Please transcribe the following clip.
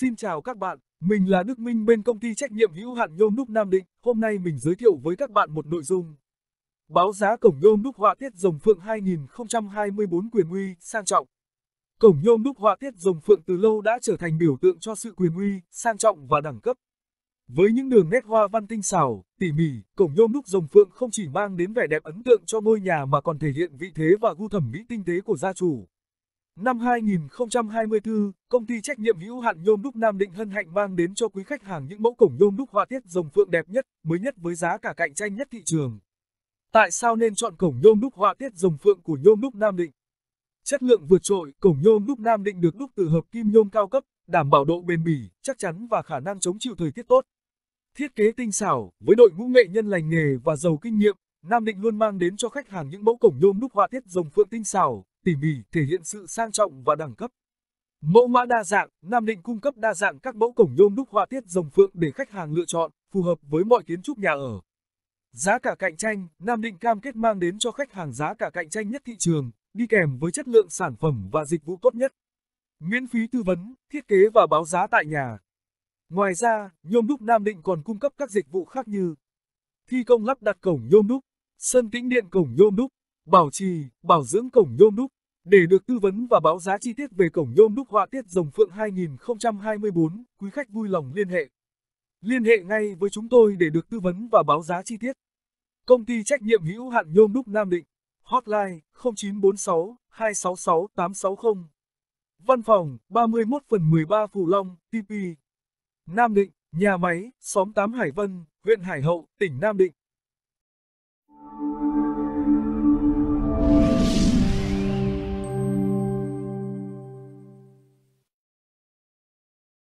Xin chào các bạn, mình là Đức Minh bên công ty trách nhiệm hữu hạn nhôm đúc Nam Định. Hôm nay mình giới thiệu với các bạn một nội dung. Báo giá cổng nhôm đúc họa tiết rồng phượng 2024 quyền uy, sang trọng. Cổng nhôm đúc họa tiết rồng phượng từ lâu đã trở thành biểu tượng cho sự quyền uy, sang trọng và đẳng cấp. Với những đường nét hoa văn tinh xảo, tỉ mỉ, cổng nhôm đúc rồng phượng không chỉ mang đến vẻ đẹp ấn tượng cho ngôi nhà mà còn thể hiện vị thế và gu thẩm mỹ tinh tế của gia chủ. Năm 2024, công ty trách nhiệm hữu hạn nhôm đúc Nam Định hân hạnh mang đến cho quý khách hàng những mẫu cổng nhôm đúc họa tiết rồng phượng đẹp nhất, mới nhất với giá cả cạnh tranh nhất thị trường. Tại sao nên chọn cổng nhôm đúc họa tiết rồng phượng của nhôm đúc Nam Định? Chất lượng vượt trội, cổng nhôm đúc Nam Định được đúc từ hợp kim nhôm cao cấp, đảm bảo độ bền bỉ, chắc chắn và khả năng chống chịu thời tiết tốt. Thiết kế tinh xảo, với đội ngũ nghệ nhân lành nghề và giàu kinh nghiệm, Nam Định luôn mang đến cho khách hàng những mẫu cổng nhôm đúc họa tiết rồng phượng tinh xảo, tỉ mỉ thể hiện sự sang trọng và đẳng cấp. Mẫu mã đa dạng, Nam Định cung cấp đa dạng các mẫu cổng nhôm đúc họa tiết rồng phượng để khách hàng lựa chọn, phù hợp với mọi kiến trúc nhà ở. Giá cả cạnh tranh, Nam Định cam kết mang đến cho khách hàng giá cả cạnh tranh nhất thị trường, đi kèm với chất lượng sản phẩm và dịch vụ tốt nhất. Miễn phí tư vấn, thiết kế và báo giá tại nhà. Ngoài ra, nhôm đúc Nam Định còn cung cấp các dịch vụ khác như thi công lắp đặt cổng nhôm đúc, sân tĩnh điện cổng nhôm đúc, bảo trì, bảo dưỡng cổng nhôm đúc. Để được tư vấn và báo giá chi tiết về cổng nhôm đúc họa tiết rồng phượng 2024, quý khách vui lòng liên hệ. Liên hệ ngay với chúng tôi để được tư vấn và báo giá chi tiết. Công ty trách nhiệm hữu hạn nhôm đúc Nam Định, hotline 0946 266 860. Văn phòng 31 phần 13 Phù Long, TP. Nam Định, nhà máy, xóm 8 Hải Vân, huyện Hải Hậu, tỉnh Nam Định.